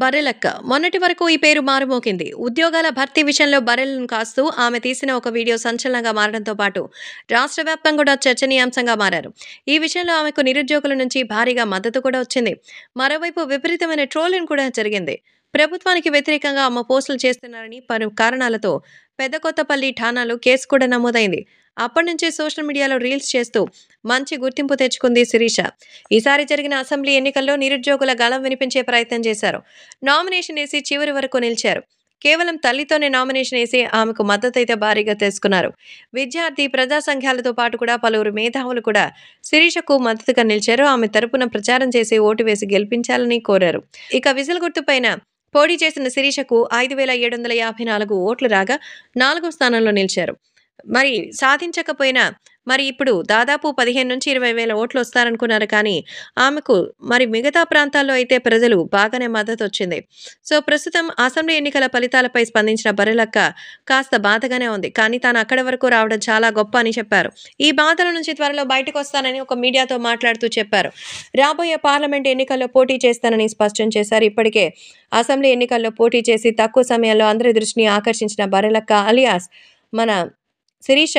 బరెలక్క మొన్నటి వరకు ఈ పేరు మారుమోకింది ఉద్యోగాల భర్తీ విషయంలో బరెలను కాస్తూ ఆమె తీసిన ఒక వీడియో సంచలనంగా మారడంతో పాటు రాష్ట్ర వ్యాప్తంగా కూడా చర్చనీయాంశంగా మారారు ఈ విషయంలో ఆమెకు నిరుద్యోగుల నుంచి భారీగా మద్దతు కూడా వచ్చింది మరోవైపు విపరీతమైన ట్రోలింగ్ కూడా జరిగింది ప్రభుత్వానికి వ్యతిరేకంగా ఆమె పోస్టులు చేస్తున్నారని పలు కారణాలతో పెద్ద కొత్తపల్లి ఠానాలో కేసు కూడా నమోదైంది అప్పటి నుంచే సోషల్ మీడియాలో రీల్స్ చేస్తూ మంచి గుర్తింపు తెచ్చుకుంది శిరీష ఈసారి జరిగిన అసెంబ్లీ ఎన్నికల్లో నిరుద్యోగుల గళం వినిపించే ప్రయత్నం చేశారు నామినేషన్ వేసి చివరి వరకు నిలిచారు కేవలం తల్లితోనే నామినేషన్ వేసి ఆమెకు మద్దతు అయితే భారీగా తెలుసుకున్నారు విద్యార్థి ప్రజా సంఘాలతో పాటు కూడా పలువురు మేధావులు కూడా శిరీషకు మద్దతుగా నిలిచారు ఆమె తరపున ప్రచారం చేసి ఓటు వేసి గెలిపించాలని కోరారు ఇక విజిల్ గుర్తుపైన పోటీ చేసిన శిరీషకు ఐదు వేల ఏడు వందల యాభై నాలుగు ఓట్లు రాగా నాలుగో స్థానంలో నిలిచారు మరి సాధించకపోయినా మరి ఇప్పుడు దాదాపు పదిహేను నుంచి ఇరవై వేల ఓట్లు వస్తారనుకున్నారు కానీ ఆమెకు మరి మిగతా ప్రాంతాల్లో అయితే ప్రజలు బాగానే మద్దతు వచ్చింది సో ప్రస్తుతం అసెంబ్లీ ఎన్నికల ఫలితాలపై స్పందించిన బరిలక్క కాస్త బాధగానే ఉంది కానీ తాను అక్కడ వరకు రావడం చాలా గొప్ప అని చెప్పారు ఈ బాధల నుంచి త్వరలో బయటకు వస్తానని ఒక మీడియాతో మాట్లాడుతూ చెప్పారు రాబోయే పార్లమెంట్ ఎన్నికల్లో పోటీ చేస్తానని స్పష్టం చేశారు ఇప్పటికే అసెంబ్లీ ఎన్నికల్లో పోటీ చేసి తక్కువ సమయంలో అందరి దృష్టిని ఆకర్షించిన బరిలక్క అలియాస్ మన శిరీష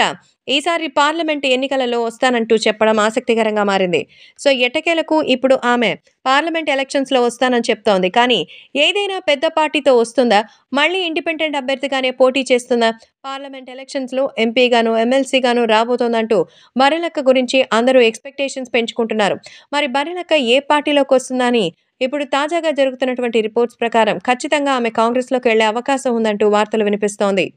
ఈసారి పార్లమెంటు ఎన్నికలలో వస్తానంటూ చెప్పడం ఆసక్తికరంగా మారింది సో ఎటకేలకు ఇప్పుడు ఆమె పార్లమెంట్ ఎలక్షన్స్లో వస్తానని చెప్తోంది కానీ ఏదైనా పెద్ద పార్టీతో వస్తుందా మళ్ళీ ఇండిపెండెంట్ అభ్యర్థిగానే పోటీ చేస్తుందా పార్లమెంట్ ఎలక్షన్స్లో ఎంపీగాను ఎమ్మెల్సీగాను రాబోతోందంటూ బరిలక్క గురించి అందరూ ఎక్స్పెక్టేషన్స్ పెంచుకుంటున్నారు మరి బర్రెలక్క ఏ పార్టీలోకి వస్తుందని ఇప్పుడు తాజాగా జరుగుతున్నటువంటి రిపోర్ట్స్ ప్రకారం ఖచ్చితంగా ఆమె కాంగ్రెస్లోకి వెళ్లే అవకాశం ఉందంటూ వార్తలు వినిపిస్తోంది